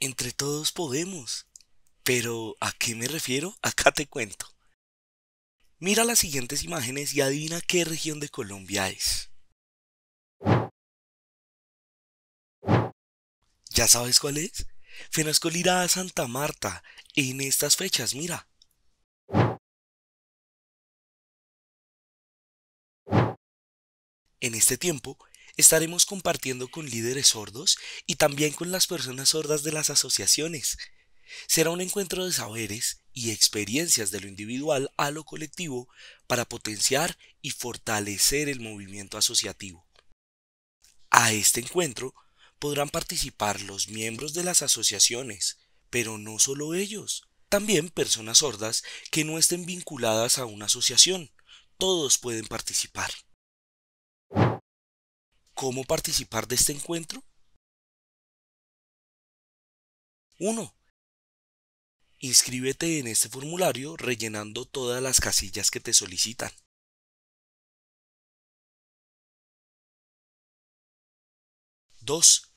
entre todos podemos. Pero, ¿a qué me refiero? Acá te cuento. Mira las siguientes imágenes y adivina qué región de Colombia es. ¿Ya sabes cuál es? Fenascol irá a Santa Marta en estas fechas, mira. En este tiempo, Estaremos compartiendo con líderes sordos y también con las personas sordas de las asociaciones. Será un encuentro de saberes y experiencias de lo individual a lo colectivo para potenciar y fortalecer el movimiento asociativo. A este encuentro podrán participar los miembros de las asociaciones, pero no solo ellos, también personas sordas que no estén vinculadas a una asociación. Todos pueden participar. ¿Cómo participar de este encuentro? 1. Inscríbete en este formulario rellenando todas las casillas que te solicitan. 2.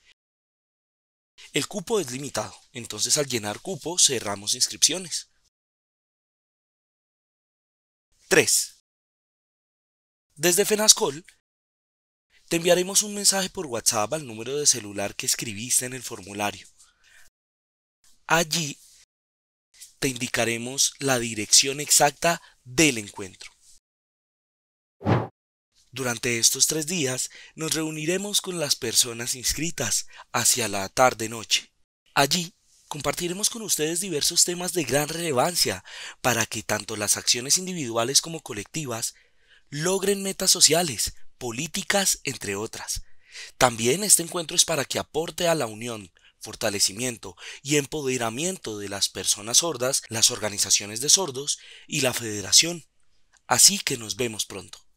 El cupo es limitado, entonces al llenar cupo cerramos inscripciones. 3. Desde FENASCOL te enviaremos un mensaje por WhatsApp al número de celular que escribiste en el formulario. Allí te indicaremos la dirección exacta del encuentro. Durante estos tres días nos reuniremos con las personas inscritas hacia la tarde-noche. Allí compartiremos con ustedes diversos temas de gran relevancia para que tanto las acciones individuales como colectivas logren metas sociales políticas, entre otras. También este encuentro es para que aporte a la unión, fortalecimiento y empoderamiento de las personas sordas, las organizaciones de sordos y la federación. Así que nos vemos pronto.